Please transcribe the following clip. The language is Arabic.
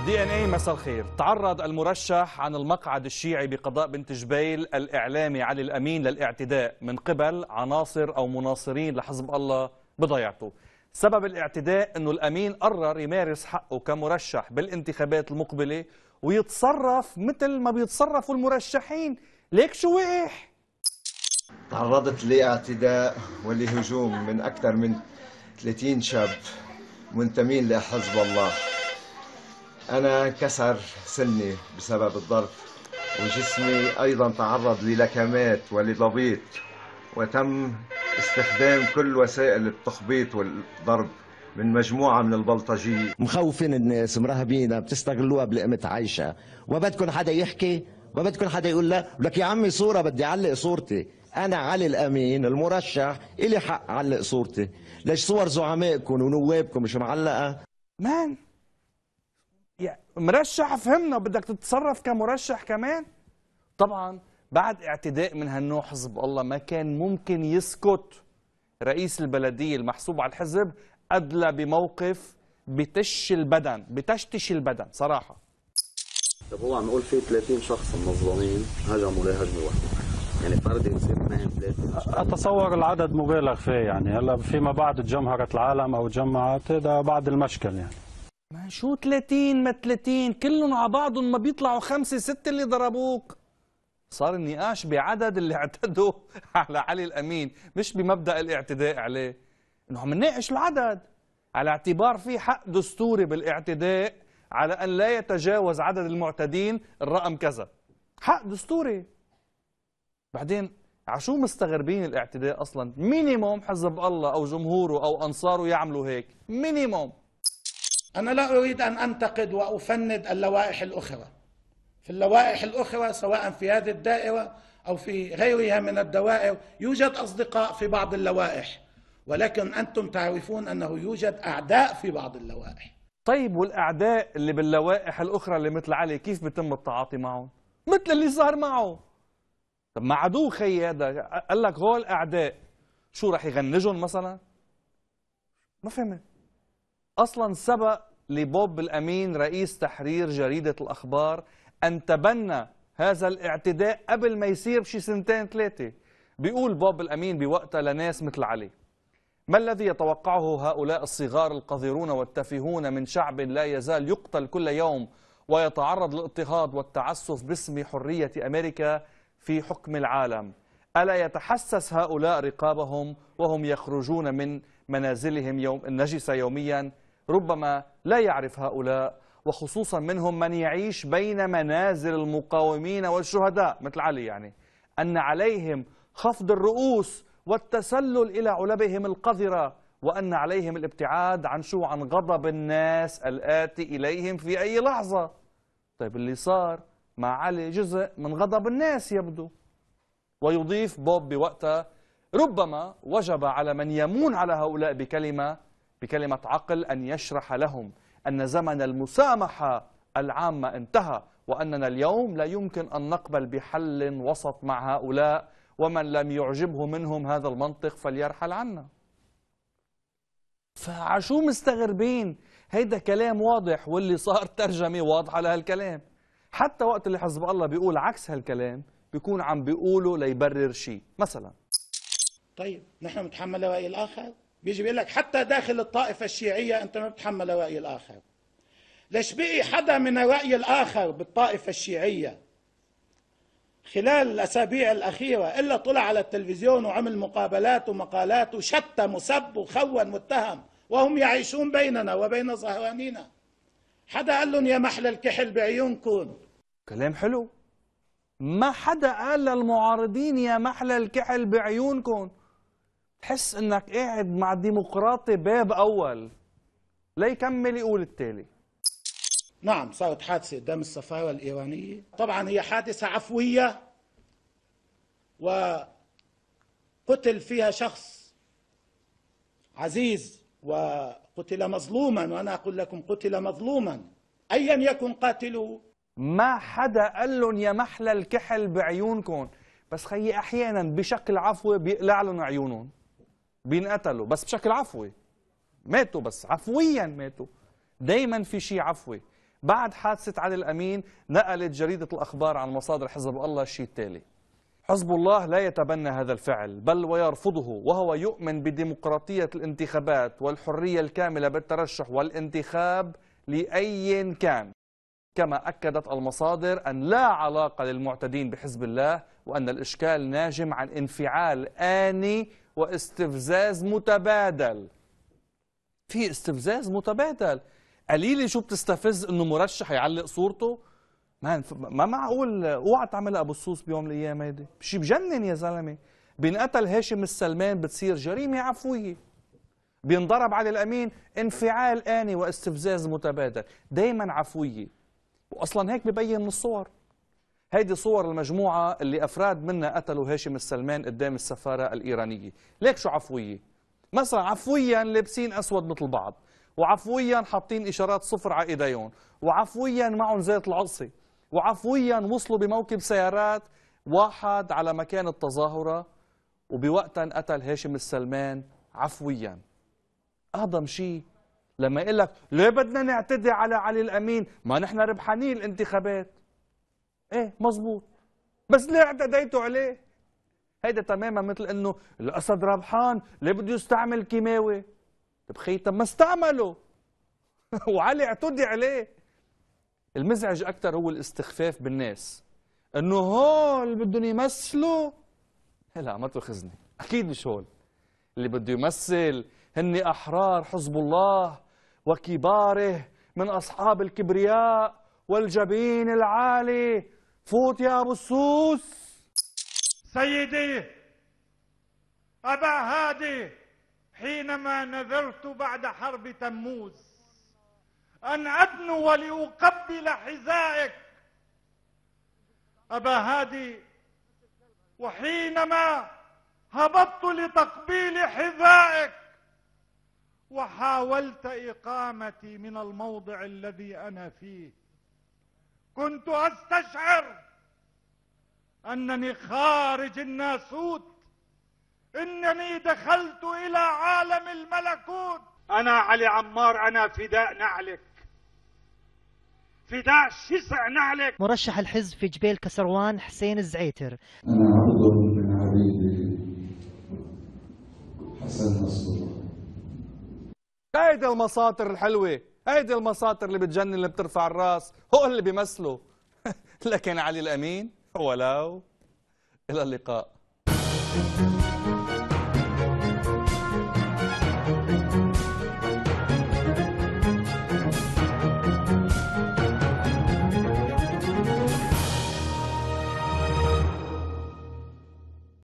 دي ان اي مساء الخير تعرض المرشح عن المقعد الشيعي بقضاء بنت جبيل الاعلامي علي الامين للاعتداء من قبل عناصر او مناصرين لحزب الله بضيعته سبب الاعتداء انه الامين قرر يمارس حقه كمرشح بالانتخابات المقبله ويتصرف مثل ما بيتصرفوا المرشحين ليك شو وقح تعرضت لاعتداء ولهجوم من اكثر من 30 شاب منتمين لحزب الله أنا كسر سني بسبب الضرب وجسمي أيضا تعرض للكمات ولضبيط وتم استخدام كل وسائل التخبيط والضرب من مجموعة من البلطجية مخوفين الناس مرهبين بتستغلوها بلقمة عايشة وبدكن حدا يحكي وبدكن حدا يقول لا لك يا عمي صورة بدي أعلق صورتي أنا علي الأمين المرشح إلي حق أعلق صورتي ليش صور زعمائكم ونوابكم مش معلقة مان مرشح فهمنا بدك تتصرف كمرشح كمان طبعا بعد اعتداء من هالنوع حزب الله ما كان ممكن يسكت رئيس البلدية المحسوب على الحزب أدلى بموقف بتش البدن بتشتش البدن صراحة طب هو عم يقول في 30 شخص منظمين هجموا لهجمة واحدة يعني فردي يصير اثنين ثلاثة أتصور العدد مبالغ فيه يعني هلا فيما بعد تجمهرت العالم أو تجمعت هذا بعد المشكل يعني ما شو 30 ما 30 كلهم على بعضهم ما بيطلعوا خمسة ستة اللي ضربوك صار النقاش بعدد اللي اعتدوا على علي الأمين مش بمبدأ الاعتداء عليه انه عم نناقش العدد على اعتبار في حق دستوري بالاعتداء على أن لا يتجاوز عدد المعتدين الرقم كذا حق دستوري بعدين عشو مستغربين الاعتداء أصلا مينيموم حزب الله أو جمهوره أو أنصاره يعملوا هيك مينيموم أنا لا أريد أن أنتقد وأفند اللوائح الأخرى في اللوائح الأخرى سواء في هذه الدائرة أو في غيرها من الدوائر يوجد أصدقاء في بعض اللوائح ولكن أنتم تعرفون أنه يوجد أعداء في بعض اللوائح طيب والأعداء اللي باللوائح الأخرى اللي مثل علي كيف بيتم التعاطي معهم؟ مثل اللي صار معه طب ما عدو خي هذا قال لك هول أعداء شو رح يغنجهم مثلا؟ ما فهمت أصلا سبق لبوب الأمين رئيس تحرير جريدة الأخبار أن تبنى هذا الاعتداء قبل ما يصير بشي سنتين ثلاثة بيقول بوب الأمين بوقتها لناس مثل علي ما الذي يتوقعه هؤلاء الصغار القذرون والتافهون من شعب لا يزال يقتل كل يوم ويتعرض للاضطهاد والتعسف باسم حرية أمريكا في حكم العالم ألا يتحسس هؤلاء رقابهم وهم يخرجون من منازلهم يوم النجسة يوميا ربما لا يعرف هؤلاء وخصوصا منهم من يعيش بين منازل المقاومين والشهداء مثل علي يعني أن عليهم خفض الرؤوس والتسلل إلى علبهم القذرة وأن عليهم الابتعاد عن شو عن غضب الناس الآتي إليهم في أي لحظة طيب اللي صار مع علي جزء من غضب الناس يبدو ويضيف بوب بوقتها ربما وجب على من يمون على هؤلاء بكلمة بكلمة عقل أن يشرح لهم أن زمن المسامحة العامة انتهى وأننا اليوم لا يمكن أن نقبل بحل وسط مع هؤلاء ومن لم يعجبه منهم هذا المنطق فليرحل عنا فعشو مستغربين هيدا كلام واضح واللي صار ترجمة واضحة لهالكلام حتى وقت اللي حزب الله بيقول عكس هالكلام بيكون عم بيقوله ليبرر شيء مثلا طيب نحن متحمل رأي الآخر بيجي بيقول لك حتى داخل الطائفة الشيعية أنت ما بتحمل رأي الآخر ليش بقي حدا من الرأي الآخر بالطائفة الشيعية خلال الأسابيع الأخيرة إلا طلع على التلفزيون وعمل مقابلات ومقالات وشتم وسب وخون واتهم وهم يعيشون بيننا وبين ظهرانينا حدا قال لهم يا محلى الكحل بعيونكم كلام حلو ما حدا قال للمعارضين يا محلى الكحل بعيونكم تحس انك قاعد مع الديمقراطي باب اول ليكمل يقول التالي نعم صارت حادثه قدام السفاره الايرانيه طبعا هي حادثه عفويه وقتل فيها شخص عزيز وقتل مظلوما وانا اقول لكم قتل مظلوما ايا يكن قاتله ما حدا قال لهم يا محلى الكحل بعيونكم بس خيي احيانا بشكل عفوي بيقلع لهم عيونهم بينقتلوا بس بشكل عفوي ماتوا بس عفويا ماتوا دايما في شيء عفوي بعد حادثة علي الامين نقلت جريدة الأخبار عن مصادر حزب الله الشيء التالي حزب الله لا يتبنى هذا الفعل بل ويرفضه وهو يؤمن بديمقراطية الانتخابات والحرية الكاملة بالترشح والانتخاب لأي كان كما أكدت المصادر أن لا علاقة للمعتدين بحزب الله وأن الإشكال ناجم عن انفعال آني واستفزاز متبادل في استفزاز متبادل قليلي شو بتستفز انه مرشح يعلق صورته ما ما معقول اوعى تعملها ابو الصوص بيوم من الايام هيدي شي بجنن يا زلمه بينقتل هاشم السلمان بتصير جريمه عفويه بينضرب علي الامين انفعال اني واستفزاز متبادل دائما عفويه واصلا هيك ببين من الصور هيدي صور المجموعة اللي أفراد منها قتلوا هاشم السلمان قدام السفارة الإيرانية ليك شو عفوية مثلا عفويا لابسين أسود مثل بعض وعفويا حاطين إشارات صفر على إيديهم وعفويا معهم زيت العصي وعفويا وصلوا بموكب سيارات واحد على مكان التظاهرة وبوقتا قتل هاشم السلمان عفويا أهضم شيء لما يقول لك ليه بدنا نعتدي على علي الأمين ما نحن ربحانين الانتخابات ايه مظبوط بس ليه اعتديتوا عليه هيدا تماما مثل انه الاسد ربحان ليه بده يستعمل كيماوي طب خي طب ما استعمله وعلي اعتدي عليه المزعج اكثر هو الاستخفاف بالناس انه هول بدهم يمثلوا لا ما تاخذني اكيد مش هول اللي بده يمثل هن احرار حزب الله وكباره من اصحاب الكبرياء والجبين العالي فوت يا أبو الصوص سيدي أبا هادي حينما نذرت بعد حرب تموز أن أدنو لأقبل حذائك أبا هادي وحينما هبطت لتقبيل حذائك وحاولت إقامتي من الموضع الذي أنا فيه كنت أستشعر أنني خارج الناسوت إنني دخلت إلى عالم الملكوت أنا علي عمار أنا فداء نعلك فداء شسع نعلك مرشح الحزب في جبيل كسروان حسين الزعيتر أنا عضو من عبيد حسن نصر قائد المساطر الحلوة هيدي المساطر اللي بتجنن اللي بترفع الراس هو اللي بيمثلوا لكن علي الأمين ولو إلى اللقاء